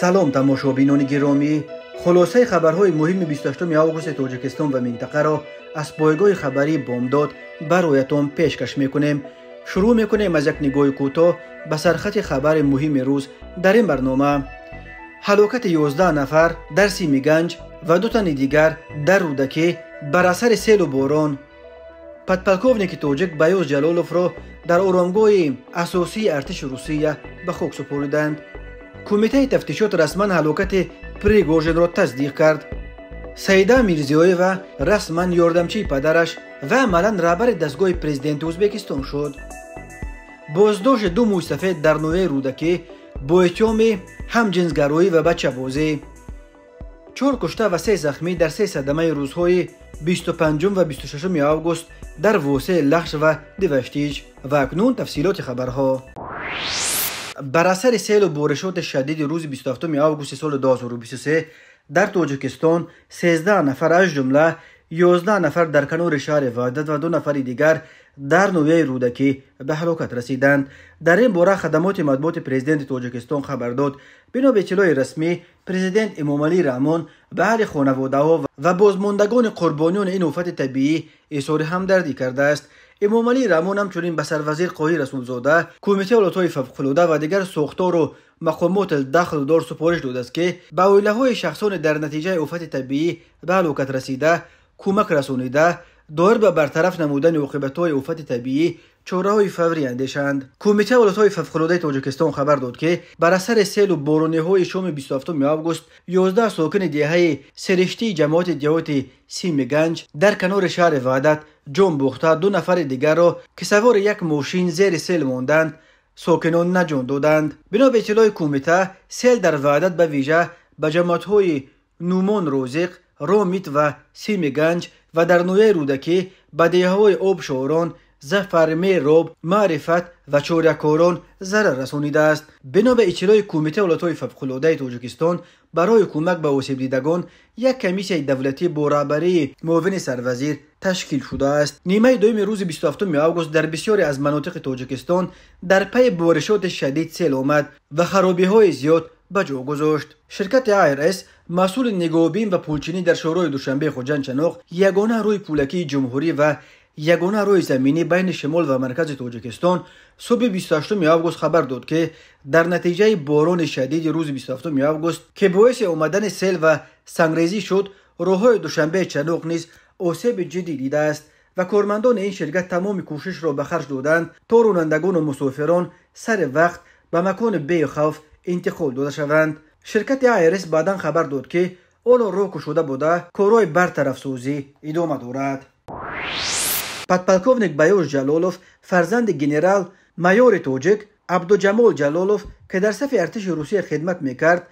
سلام تماشا بینان گرامی خلاصه خبرهای مهم 28 آگوست توجکستان و منطقه را از پایگاه خبری بامداد برایتان پیشکش میکنیم شروع میکنیم از یک نگاه کوتا به سرخط خبر مهم روز در این برنامه حلاکت 11 نفر در سیمی گنج و دو تن دیگر در رودکی بر اثر سیل و باران بارون پدپلکوونیک توجک بایوز جلالوف را در اورانگوی اساسی ارتش روسیه به خاک سپردند кумитаи тафтишот расман ҳалокати пригожинро тасдиқ кард саида мирзиёева расман ёрдамчии падараш ва амалан раҳбари дастгоҳи президенти ӯзбекистон шуд боздошти ду мӯйсафед дар нӯяи рӯдакӣ бо иттиҳоми ҳамҷинсгароӣ ва бачабозӣ чор кушта ва се захмӣ дар се садамаи рӯзҳои 25 ва 26 август дар воситаи лахш ва дивоштиҷ ва акнун тафсилоти хабарҳо بر اثر سیل و بورشات شدید روز 27 آگوست سال 2023 در توجکستان 13 نفر از جمله 11 نفر در کنور شهر وادت و دو نفر دیگر در نویه رودکی به حلوکت رسیدند در این باره خدمات مدبوط پریزیدنت توجکستان خبر داد بنا به چلای رسمی پریزیدنت امومالی رامون به حال خانواده ها و بازماندگان قربانیان این وفت طبیعی هم همدردی کرده است эмомалӣ рамон ҳамчунин ба сарвазир қоҳи расулзода кумитаи ҳолатҳои фавқулода ва дигар сохтору мақомоти дахлдор супориш додааст ки ба оилаҳои шахсоне дар натиҷаи офати табиӣ ба ҳалокат расида кӯмак расонида доир ба бартараф намудани оқибатҳои офати табиӣ чораҳои фаврӣ андешанд кумитаи ҳолатҳои фавқулодаи тоҷикистон хабар дод ки бар асари селу борониҳои шоми бистуҳафтум август ёздаҳ сокини деҳаи сириштии ҷамоати деҳоти сими ганҷ дар канори шаҳри ваҳдат ҷон бухта ду нафари дигарро ки савори як мошин зери сел монданд сокинон наҷон доданд бино ба иттилои кумита сел дар ваҳдат ба вижа ба ҷамоатҳои нӯмон розиқ ромит ва сими ганҷ ва дар ноияи рӯдакӣ ба деҳаҳои обшорон زەفەرمێ روب، معرفت و چورکاران کۆرۆن رسانیده است بنا به کومیته کمیته وڵەتۆی فەفقلۆدای برای کمک به دیدگان یک کمیسی دولتی با رهبری معاون سروزیر تشکیل شده است نیمه دوم روز 27 آگوست در بسیاری از مناطق تاجیکستان در پی بارشات شدید سیل آمد و خرابی های زیاد به جا گذاشت شرکت ایس، مسئول نگابین و پولچینی در شورای دوشنبه خوجند چناق یگانه روی پولکی جمهوری و یگونه روی زمینی بین شمال و مرکز توجکستان صبح 28 آگوست خبر داد که در نتیجه بارون شدید روز 27 آگوست که باعث اومدن سیل و سنگریزی شد روهای دوشنبه چنوق نیز آسیب جدی دیده است و کارمندان این شرکت تمام کوشش را به خرج دادند تا رونندگان و مسافران سر وقت به مکان بی خوف انتقال داده شوند شرکت ایرس بعدا خبر داد که اون روکو شده بوده کارهای برطرف سوزی ادامه دارد پدپلکوونک بیوش جلولوف فرزند گنرال مایور توجک عبدالجمال جلولوف که در صف ارتش روسیه خدمت میکرد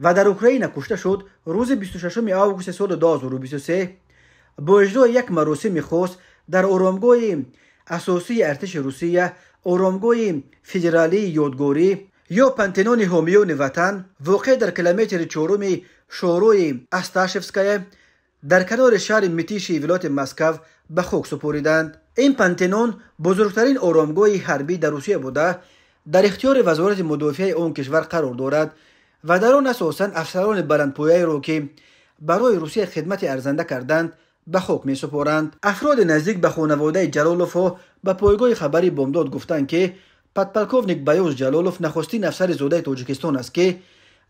و در اوکراین کشته شد روز 26 آوگوست سال 2023 با اجرای یک مراسم خاص در اورامگاه اساسی ارتش روسیه اورامگاه فدرالی یادگاری یا پنتنون همیون وطن واقع در کیلومتر چهارم شورای استاشفسکای در کنار شهر میتیشی ولایت مسکو به خوک سپوریدند این پنتنون بزرگترین اورامگوی حربی در روسیه بوده در اختیار وزارت مدافع اون کشور قرار دارد و در آن اساسا افسران بلندپویه را که برای روسیه خدمت ارزنده کردند به خوک می افراد نزدیک به خانواده جلالوف ها به پایگاه خبری بامداد گفتند که پتپلکوونیک بایوز جلالوف نخستین افسر زوده تاجیکستان است که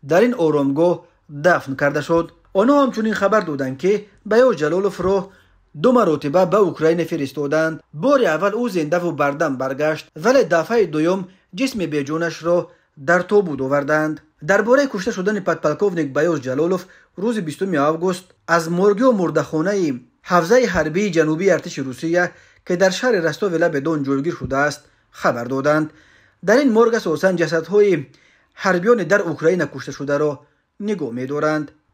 در این اورامگو دفن کرده شد آنها هم خبر دودن که بیا جلالوف رو دو مرتبه به اوکراین فرستودند بار اول او زنده و بردم برگشت ولی دفعه دویم جسم بیجونش را در تو بود وردند در باره کشته شدن پتپلکوونک بیوز جلالوف روز 20 آگوست از مرگی و مردخونه حفظه حربی جنوبی ارتش روسیه که در شهر رستو به دون شده است خبر دادند در این مرگ اساسا جسد های حربیان در اوکراین کشته شده را نگو می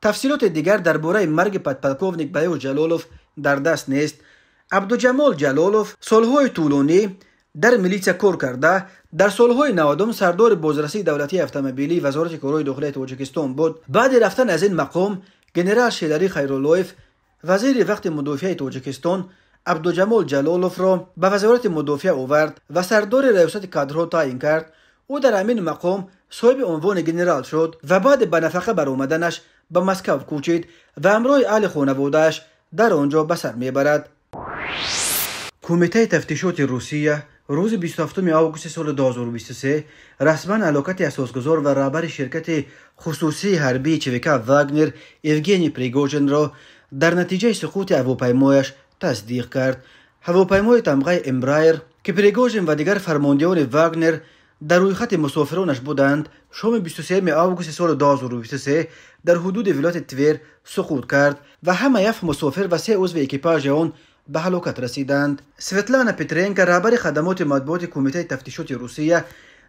تفصیلات دیگر درباره مرگ پدپلکوونیک یو جلولوف در دست نیست عبدالجمال جلولوف سالهای طولانی در میلیسیا کار کرده در سالهای نوادم سردار بازرسی دولتی افتمبیلی وزارت کورای داخلی اوجکستان بود بعد رفتن از این مقام گنرال شیلری خیرالویف وزیر وقت مدوفیه اوجکستان عبدالجمال جلالوف را به وزارت مدوفیه اوورد و سردار ریاست کادرها تعیین کرد او در امین مقام صاحب عنوان گنرال شد و بعد به نفقه برآمدنش ба москав кӯчид ва ҳамроҳи аҳли хонаводааш дар он ҷо ба сар мебарад кумитаи тафтишоти русия рӯзи 27 августи соли 2023 расман алокати асосгузор ва раҳбари ширкати хусусии ҳарбии чвка вагнер евгений пригожинро дар натиҷаи суқути ҳавопаймояш тасдиқ кард ҳавопаймои тамғаи эмбраер ки пригожин ва дигар фармондиёни вагнер дар рӯйхати мусофиронаш буданд шоми 23 августи соли 2023 дар ҳудуди вилояти твер суқут кард ва ҳама яф мусофир ва се узви экипажи он ба ҳалокат расиданд светлана петренко раҳбари хадамоти матбуоти кумитаи тафтишоти русия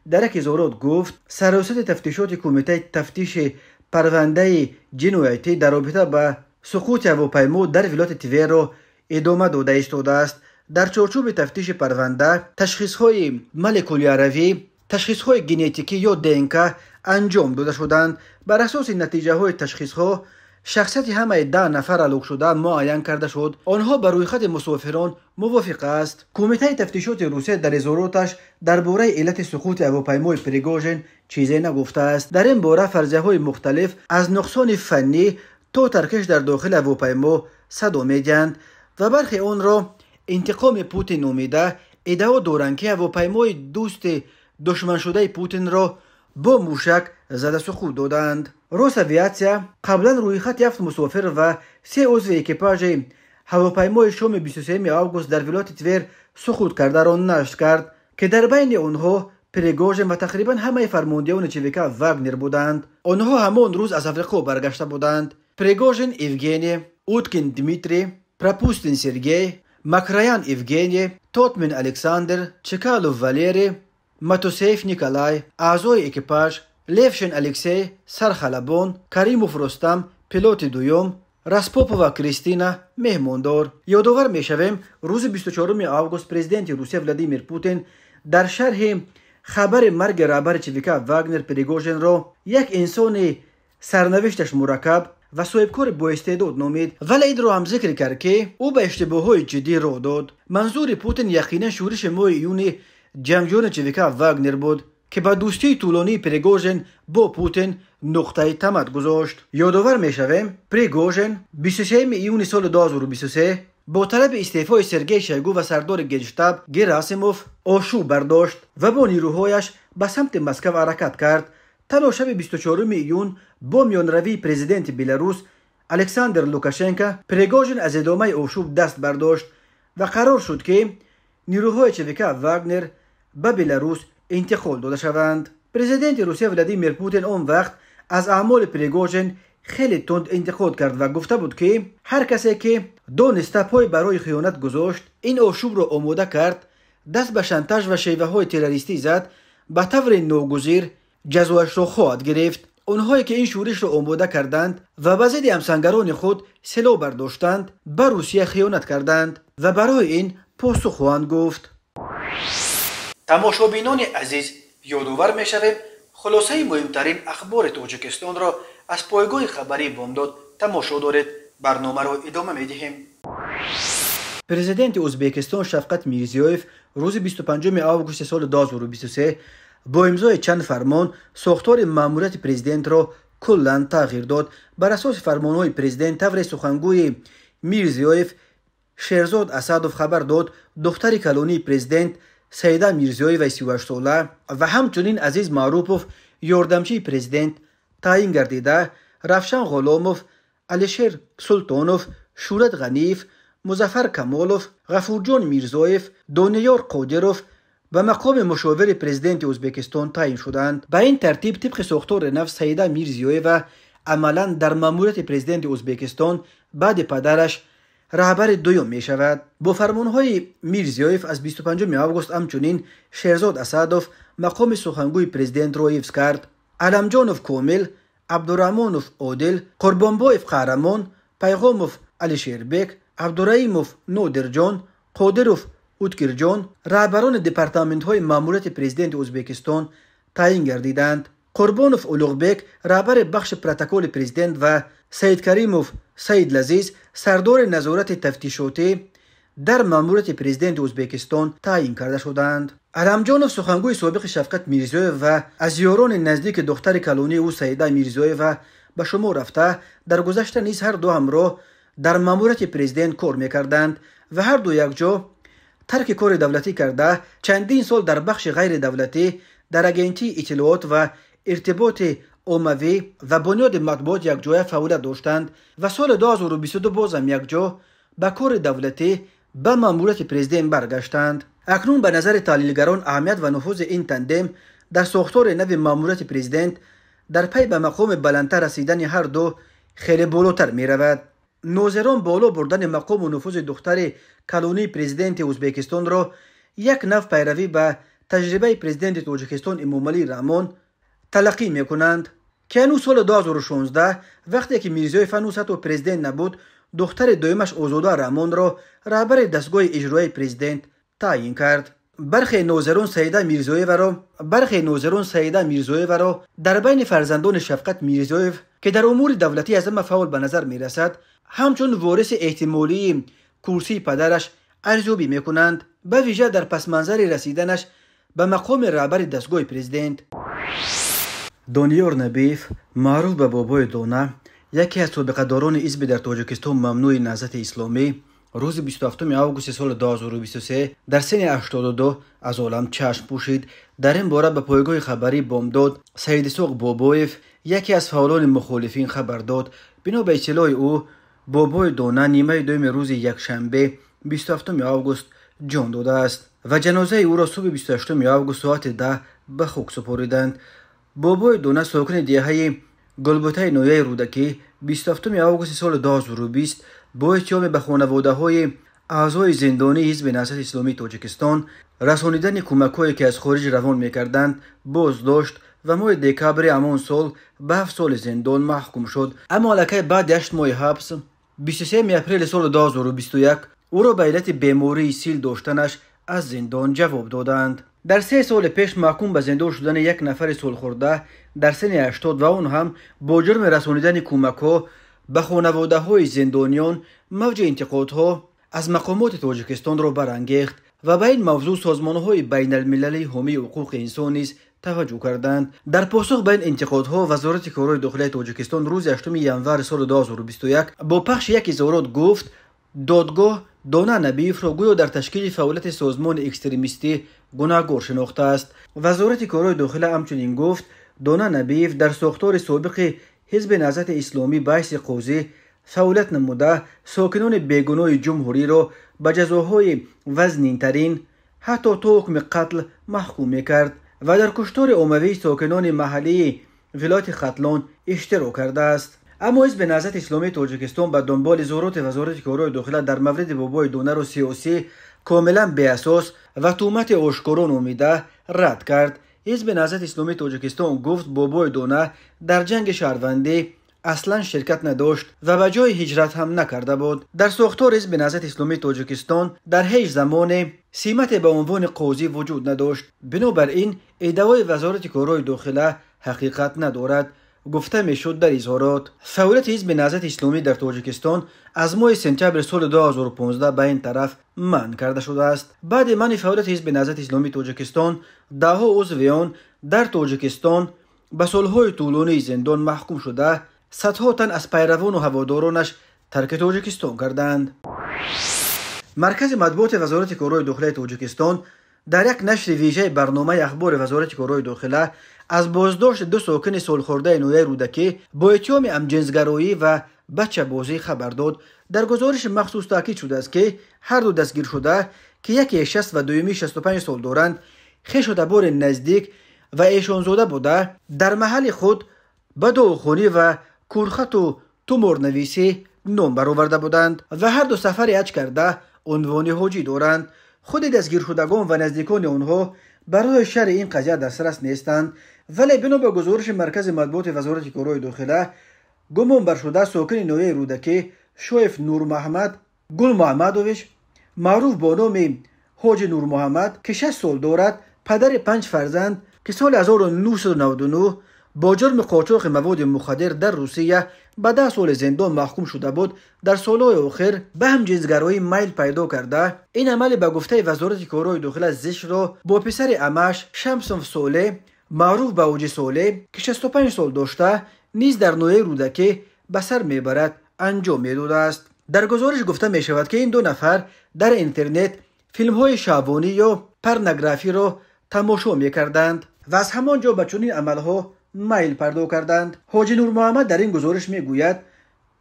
дар як изорот гуфт сарриёсати тафтишоти кумитаи тафтиши парвандаи ҷиноятӣ дар робита ба суқути ҳавопаймо дар вилояти тверро идома дода истодааст дар чорчӯби тафтиши парванда ташхисҳои маликулиаравӣ ташхисҳои генетикӣ ё днк анҷом дода шуданд бар асоси натиҷаҳои ташхисҳо шахсияти ҳамаи даҳ нафар алуқшуда муайян карда шуд онҳо ба рӯйхати мусофирон мувофиқ аст кумитаи тафтишоти русия дар изороташ дар бораи иллати суқути ҳавопаймои пригожин чизе нагуфтааст дар ин бора фарзияҳои мухталиф аз нуқсони фаннӣ то таркиш дар дохили ҳавопаймо садо медиҳанд ва бархи онро интиқоми путин умида иддао доранд ки ҳавопаймои дӯсти душманшудаи путинро бо мушак зада суқут доданд рус авиатсия қаблан рӯйхат яфт мусофир ва се узви экипажи ҳавопаймои шоми бсе август дар вилояти твер суқут кардаро нашт кард ки дар байни онҳо пригожин ва тақрибан ҳамаи фармондиёни чвика вагнер буданд онҳо ҳамон рӯз аз африқо баргашта буданд пригожин евгени уткин дмитрий пропустин сергей макраян евгений тотмин александр чикалов валерий ماتوسیف نکلای، آزوئ اکپاژ، لیشن الکسے، سرخلبون کریموف فرستم، دویوم، دویم، راسپوپا کریستینا، یادوار یاداور میشویم روز 24 اوگوست پرزیدنت روسیه ولادیمیر پوتین در شرح خبر مرگ راهبر چفیکا واگنر پریگوژین رو یک انسان سرنوشتش مرکب و صاحبکار داد نامید ولی اد رو هم ذکر کرد که او به اشتباهات جدی رو داد. منظور پوتین یقینا شروع شمو یونی جمعجون چویکا واگنر بود که با دوستی طولانی پریگوژن با پوتین نقطه تمد گذاشت یادآور میشویم پریگوژن 23 یونی سال 2023 با طلب استعفای سرگی شیگو و سردار گنجتب گراسموف آشوب برداشت و با نیروهایش به سمت مسکو حرکت کرد تنها شب 24 ایون با روی پریزیدنت بلاروس الکساندر لوکاشنکا پریگوژن از ادامه آشوب دست برداشت و قرار شد که نیروهای چویکا واگنر به بلاروس انتقال داده شوند پرزیدنت روسیه ولادیمیر پوتین اون وقت از اعمال پریگوژن خیلی تند انتقاد کرد و گفته بود که هر کسی که نسته پای برای خیانت گذاشت این آشوب را آماده کرد دست به شنتاژ و شیوه های تروریستی زد به طور ناگزیر جزواش را خواهد گرفت اونهایی که این شورش را آماده کردند و به ضد همسنگران خود سلاح برداشتند به روسیه خیانت کردند و برای این پاسخ خواهند گفت тамошобинони азиз ёдовар мешавем хулосаи муҳимтарин ахбори тоҷикистонро аз пойгоҳи хабарии бомдод тамошо доред барномаро идома медиҳем президенти ӯзбекистон шавқат мирзиёев рӯзи 25 августи соли 2023 бо имзои чанд фармон сохтори маъмурияти президентро куллан тағйир дод бар асоси фармонҳои президент тавре сухангӯи мирзиёев шерзод асадов хабар дод духтари калонии президент саида мирзиёева сивашсола ва ҳамчунин азиз маърупов ёрдамчии президент таъин гардида равшан ғоломов алишер султонов шӯрат ғаниев музаффар камолов ғафурҷон мирзоев дониёр қодиров ба мақоми мушовири президенти ӯзбекистон таъин шуданд ба ин тартиб тибқи сохтори нав саида мирзиёева амалан дар маъмурияти президенти ӯзбекистон баъди падараш раҳбар дуюм мешавад бо фармонҳои мирзиёев аз 25 август ҳамчунин шерзод асадов мақоми сухангӯи президентро ҳифз кард аламҷонов комил абдураҳмонов одил қурбонбоев қаҳрамон пайғомов алишербек абдураимов нодирҷон қодиров уткирҷон раҳбарони департаментҳои маъмурияти президенти ӯзбекистон таъин гардиданд қурбонов улуғбек раҳбари бахши протоколи президент ва سید کریموف سید لزیز سردار نظارت تفتیشاتی در ماموریت پرزیدنت ازبکستان تعیین کرده شدند علمجانوف سخنگوی سابق شفقت میرزوی و از یاران نزدیک دختر کلونی او سیده میرزوی و به شما رفته در گذشته نیز هر دو همراه در ماموریت پرزیدنت کار میکردند و هر دو یک جا ترک کار دولتی کرده چندین سال در بخش غیر دولتی در اگنتی اطلاعات و ارتباط اوموی و بنیاد مطبوعات یک جای فعالیت داشتند و سال 2022 بازم یک جا به کار دولتی به ماموریت پرزیدنت برگشتند اکنون به نظر تحلیلگران اهمیت و نفوذ این تندم در ساختار نو ماموریت پرزیدنت در پی به مقام بلندتر رسیدن هر دو خیلی بالاتر می رود. نوزران بالا بردن مقام و نفوذ دختر کلونی پرزیدنت ازبکستان را یک نف پیروی به تجربه پرزیدنت توجکستان امومالی رحمان تلقی میکنند که نو سال 2016 وقتی که میرزای فنوس و پرزیدنت نبود دختر دویمش اوزودا رامون را رهبر دستگاه اجرای پرزیدنت تعیین کرد برخی نوزرون سیده میرزایف را برخی نوزرون سیده میرزویف را در بین فرزندان شفقت میرزایف که در امور دولتی از فعال به نظر میرسد همچون وارث احتمالی کرسی پدرش ارزیابی میکنند به ویژه در پس منظر رسیدنش به مقام رهبر دستگاه پرزیدنت دونیور نبیف معروف به بابای دونا یکی از سابقه داران ازبی در تاجکستان ممنوع نهضت اسلامی روز 27 آگوست سال 2023 در سن 82 از عالم چشم پوشید در این باره به پایگاه خبری داد سید سوق بابایف یکی از فعالان مخالفین خبر داد بنا به اطلاع او بابای دونا نیمه دوم روز یک شنبه 27 آگوست جان داده است و جنازه او را صبح 28 آگوست ساعت ده به خوک سپاریدند бобои дуна сокини деҳаи гулбутаи ноияи рӯдакӣ бисту августи соли дуҳазору бист бо эҳтиёме ба хонаводаҳои аъзои зиндонии ҳизби насрати исломии тоҷикистон расонидани кӯмакҳое ки аз хориҷ равон мекарданд боздошт ва моҳи декабри ҳамон сол ба ҳафт соли зиндон маҳкум шуд аммо аллакай баъди ҳашт моҳи ҳабс 23 апрели соли 2021 ӯро ба иллати бемории сил доштанаш аз зиндон ҷавоб доданд дар се соли пеш маҳкум ба зиндон шудани як нафари солхӯрда дар сини ҳаштод ва он ҳам бо ҷурми расонидани кӯмакҳо ба хонаводаҳои зиндониён мавҷи интиқодҳо аз мақомоти тоҷикистонро барангехт ва ба ин мавзӯъ созмонҳои байналмилалии ҳомии ҳуқуқи инсон низ таваҷҷӯҳ карданд дар посух ба ин интиқодҳо вазорати корҳои дохилаи тоҷикистон рӯзи 8 январ соли 2021 бо пахши як изорот гуфт додгоҳ دونا نبیف رو در تشکیل فعالیت سازمان اکستریمیستی گناهگر شناخته است وزارت کارای داخله همچنین گفت دونا نبیف در ساختار سابق حزب نهضت اسلامی بحث قوزی فعالیت نموده ساکنان بگناه جمهوری را به جزاهای ترین حتی تا حکم قتل محکوم میکرد و در کشتار عموی ساکنان محلی ولایت خطلان اشتراک کرده است аммо ҳизб наҳзати исломии тоҷикистон ба донболи зуроти вазорати корҳои дохила дар мавриди бобои донаро сиёсӣ комилан беасос ва тӯҳмати ошкоро номида рад кард ҳизби наҳзати исломии тоҷикистон гуфт бобои дона дар ҷанги шаҳрвандӣ аслан ширкат надошт ва ба ҷои ҳиҷрат ҳам накарда буд дар сохтор ҳизби наҳзати исломии тоҷикистон дар ҳеҷ замоне симате ба унвони қозӣ вуҷуд надошт бинобар ин идъавои вазорати корҳои дохила ҳақиқат надорад گفته می شد در اظهارات فوریت حزب نهضت اسلامی در تاجیکستان از ماه سپتامبر سال 2015 به این طرف من کرده شده است بعد من فوریت حزب نهضت اسلامی تاجیکستان ده ها عضو آن در تاجیکستان به سالهای طولانی زندان محکوم شده صدها تن از پیروان و هوادارانش ترک تاجیکستان کردند مرکز مطبوعات وزارت کارهای داخلی تاجیکستان در یک نشر ویژه برنامه اخبار وزارت کارهای داخله аз боздошти ду сокини солхӯрдаи ноияи рӯдакӣ бо эҳтиёми амҷинсгароӣ ва бачабозӣ хабар дод дар гузориш махсус таъкид шудааст ки ҳарду дастгиршуда ки яке 6 ва дуюми 65 сол доранд хешодабори наздик ва эшонзода буда дар маҳалли худ ба довухонӣ ва кӯрхату туморнависӣ ном бароварда буданд ва ҳарду сафаре аҷ карда унвони ҳоҷӣ доранд худи дастгиршудагон ва наздикони онҳо برای شر این قضیه دسترس نیستند ولی بنا به گزارش مرکز مطبوعات وزارت کورای داخله گمان بر شده ساکن نویه رودکی شویف نور محمد گل محمدویش معروف با نام حاج نور محمد که 6 سال دارد پدر پنج فرزند که سال 1999 با جرم قاچاق مواد مخدر در روسیه به ده سال زندان محکوم شده بود در سالهای آخر به هم جنسگرایی میل پیدا کرده این عمل به گفته وزارت کارهای داخل زش را با پسر امش شمسون ساله معروف به اوج سوله که 65 سال داشته نیز در نوعی رودکه به سر میبرد انجام میداده است در گزارش گفته می شود که این دو نفر در اینترنت فیلم های شعبانی یا پرنگرافی را تماشا می کردند و از همان جا به چنین عملها مایل پردو کردند حاجی نور محمد در این گزارش میگوید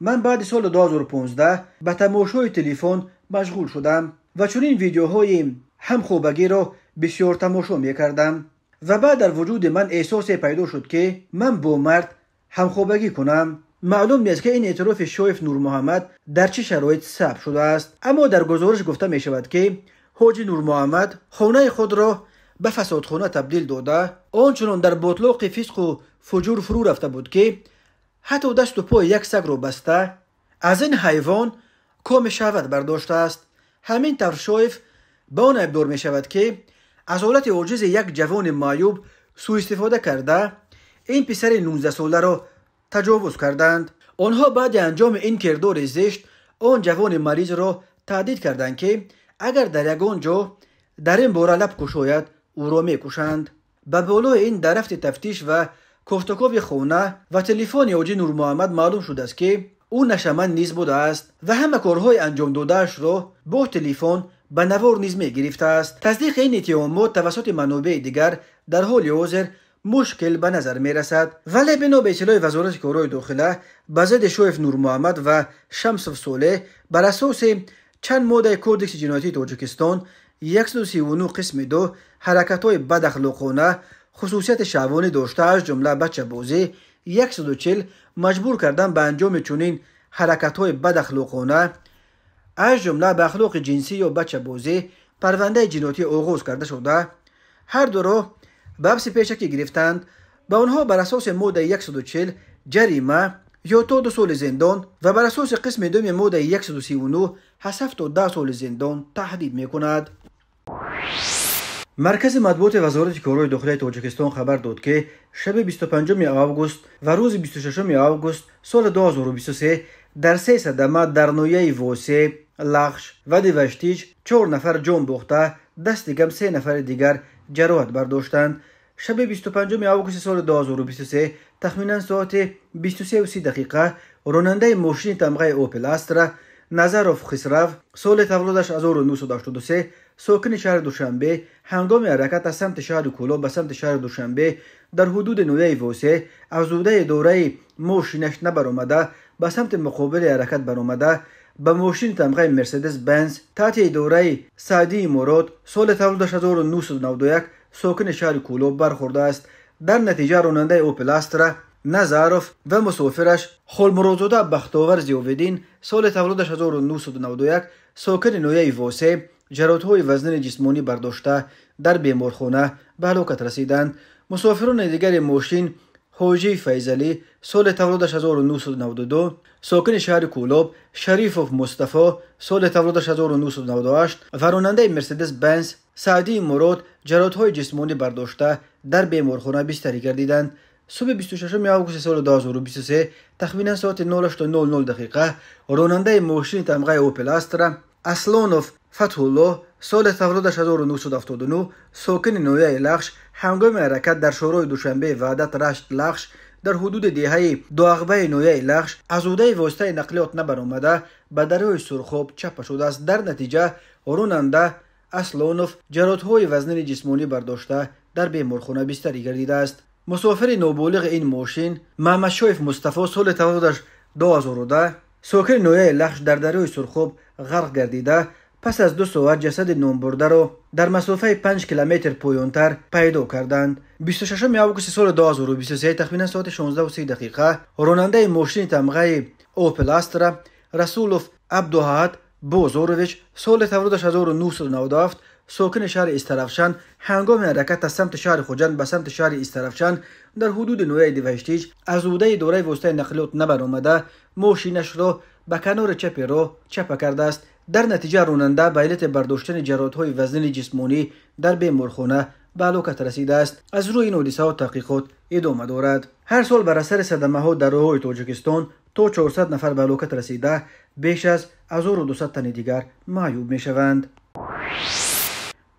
من بعد سال 2015 به تماشای تلفن مشغول شدم و چون این ویدیوهای هم خوبگی را بسیار تماشا کردم و بعد در وجود من احساس پیدا شد که من با مرد هم خوبگی کنم معلوم نیست که این اعتراف شایف نور محمد در چه شرایط ثبت شده است اما در گزارش گفته می شود که حاجی نور محمد خونه خود را به فسادخانه تبدیل داده آنچنان در باطلاق فسق و فجور فرو رفته بود که حتی دست و پای یک سگ رو بسته از این حیوان کام شود برداشته است همین طور شایف به آن ابدار می شود که از حالت عاجز یک جوان مایوب سو استفاده کرده این پسر 19 ساله را تجاوز کردند آنها بعد انجام این کردار زشت آن جوان مریض را تعدید کردند که اگر در یک آنجا در این باره لب کشاید او را میکشند به بالای این درفت تفتیش و کوفتکوب خونه و تلفن نور محمد معلوم شده است که او نشمن نیز بوده است و همه کارهای انجام دادهاش را با تلفن به نوار نیز می گرفته است تصدیق این اتهامات توسط منابع دیگر در حال حاضر مشکل به نظر می رسد ولی بنا به اطلاع وزارت کارهای داخله به ضد شویف نور محمد و و سوله بر اساس چند ماده کودکس جنایتی تاجیکستان 139 قسم دو حرکت های بد اخلاقانه خصوصیت شعبانی داشته جمله بچه بازی 140 مجبور کردن به انجام چنین حرکت های بد اخلاقانه از جمله به جنسی یا بچه بوزی، پرونده جنوتی آغاز کرده شده هر دو را به پیشکی گرفتند به آنها بر اساس ماده 140 جریمه یا تا دو سال زندان و بر اساس قسم دوم ماده 139 هفت تا ده سال زندان تحدید میکند маркази матбуоти вазорати корҳои дохилаи тоҷикистон хабар дод ки шаби 25 август ва рӯзи 26 август соли 2023 дар се садама дар ноҳияи восе лахш ва деваштиҷ чор нафар ҷон бохта дасти кам се нафари дигар ҷароҳат бардоштанд шаби 25 августи соли 2023 тахминан соати 23 30 дақиқа ронандаи мошини тамғаи опел астра назаров хисрав соли тавлудаш 1983 сокини шаҳри душанбе ҳангоми ҳаракат аз самти шаҳри кӯло ба самти шаҳри душанбе дар ҳудуди ноҳияи восеъ аз зудаи дораи мошинаш набаромада ба самти муқобили ҳаракат баромада ба мошини тамғаи мерседес бенз таҳти идораи саъдии мурод соли тавлудаш 1991 сокини шаҳри кӯло бархӯрдааст дар натиҷа ронандаи опел астра назаров ва мусофираш холмурозода бахтовар зиёведин соли таваллудаш 1991 сокини ноияи восе ҷаротҳои вазнини ҷисмонӣ бардошта дар беморхона ба ҳалокат расиданд мусофирони дигари мошин ҳоҷии файзалӣ соли таваллудаш 1992 сокини шаҳри кӯлоб шарифов мустафо соли таваллудаш 1998 ва ронандаи мерседес бенс саъдии мурод ҷаротҳои ҷисмонӣ бардошта дар беморхона бистарӣ гардиданд суби 26 август соли 2023 тахминан соати 08:00 дақиқа ронандаи мошини тамғаи опел астра аслонов фатҳулло соли таврудаш 1979 сокини ноҳияи лахш ҳангоми ҳаракат дар шӯрои душанбеи ваҳдат рашт лахш дар ҳудуди деҳаи дуағбаи ноҳияи лахш аз ӯдаи воситаи нақлиёт набаромада ба дарёи сурхоб чаппа шудааст дар натиҷа ронанда аслонов ҷаротҳои вазнини ҷисмонӣ бардошта дар беморхона бистарӣ гардидааст مسافر نوبولغ این ماشین محمد شایف مصطفی سال تولدش 2010 سوکر نویه لخش در دریای سرخوب غرق گردیده پس از دو ساعت جسد نامبرده را در مسافه 5 کیلومتر پویانتر پیدا کردند 26 اوگست سال 2023 تخمینا ساعت 16 و 30 دقیقه راننده ماشین تمغه اوپلاسترا استرا رسولوف عبدوهاد بوزوروویچ سال تولدش 1997 ساکن شهر استرفشان هنگام حرکت از سمت شهر خوجند به سمت شهر استرفشان در حدود نوای دوشتیج از اوده دوره وسطای نقلیات نبر آمده ماشینش را به کنار چپ را چپ کرده است در نتیجه روننده به علت برداشتن های وزنی جسمانی در بیمارخانه به هلاکت رسیده است از روی این حادثه ها تحقیقات ادامه دارد هر سال بر اثر صدمه ها در راههای تاجیکستان تا 400 نفر به هلاکت رسیده بیش از 1200 تن دیگر معیوب میشوند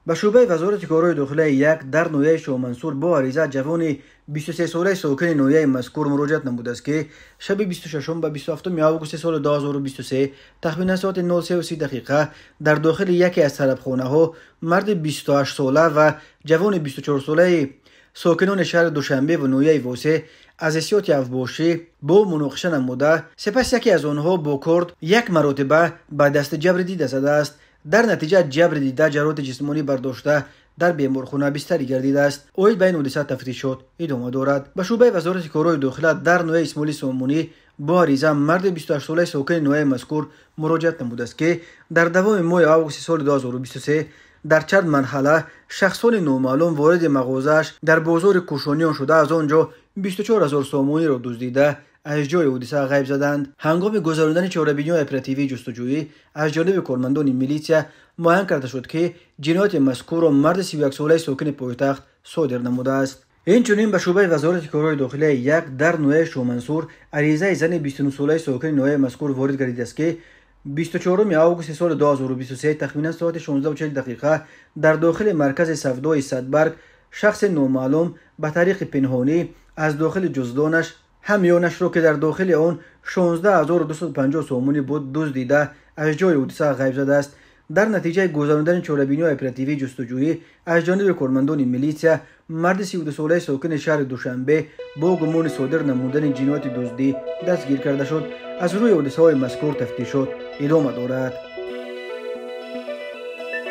به شعبه وزارت کارهای داخله یک در نویه شو منصور با عریضه جوان 23 ساله ساکن نویه مذکور مراجعه نمود است که شب 26 به 27 اوگست سال 2023 تخمین ساعت 03:30 دقیقه در داخل یکی از طلبخانه ها مرد 28 ساله و جوانی 24 ساله ساکنان شهر دوشنبه و نویه واسه از اسیات افباشی با مناقشه نموده سپس یکی از آنها با کرد یک مراتبه به دست جبر دیده زده است در نتیجه جبر دیده جرات جسمانی برداشته در بیمارخونه بستری گردیده است اوید بین اولیسا تفتیش شد ادامه دارد به شعبه وزارت کار و در نوع اسمولی سومونی با عریضه مرد 28 ساله ساکن نوای مذکور مراجعه نموده است که در دوام ماه اوغوست سال 2023 در چند مرحله شخصان نامعلوم وارد مغازش در بازار کوشانیان شده از آنجا 24000 سومونی را دزدیده از جای اودیسا غیب زدند هنگام گذراندن و اپراتیوی جستجویی از جانب کارمندان میلیسیا معین کرده شد که جنایت مذکور و مرد 31 ساله ساکن پایتخت صادر نموده است اینچنین به شعبه وزارت کارهای داخلی یک در نوع شومنصور عریضه زن 29 ساله ساکن نوع مذکور وارد گردید است که 24 آگوست سال 2023 تخمینا ساعت 16:40 دقیقه در داخل مرکز سودای صدبرگ شخص نامعلوم به طریق پنهانی از داخل جزدانش هم یو نشرو که در داخل آن 16250 سومون بود دوز دیده از جای اودیسا غیب زده است در نتیجه گزاراندن چولبینی و اپراتیوی جستجویی از جانب کارمندان ملیتیا، مرد سی ساله ساکن شهر دوشنبه با گمان صادر نمودن جنایت دزدی دستگیر کرده شد از روی اودیسا های مذکور تفتیش شد ادامه دارد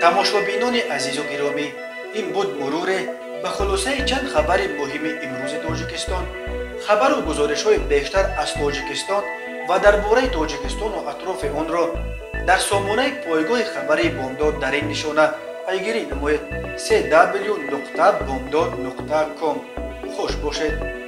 تماشا بینان عزیز و گرامی این بود مروره به خلاصه چند خبر مهم امروز تاجیکستان хабару гузоришҳои бештар аз тоҷикистон ва дар бораи тоҷикистону атрофи онро дар сомонаи пойгоҳи хабари бомдод дар ин нишона пайгирӣ намоед cw бомдод ком хуш бошед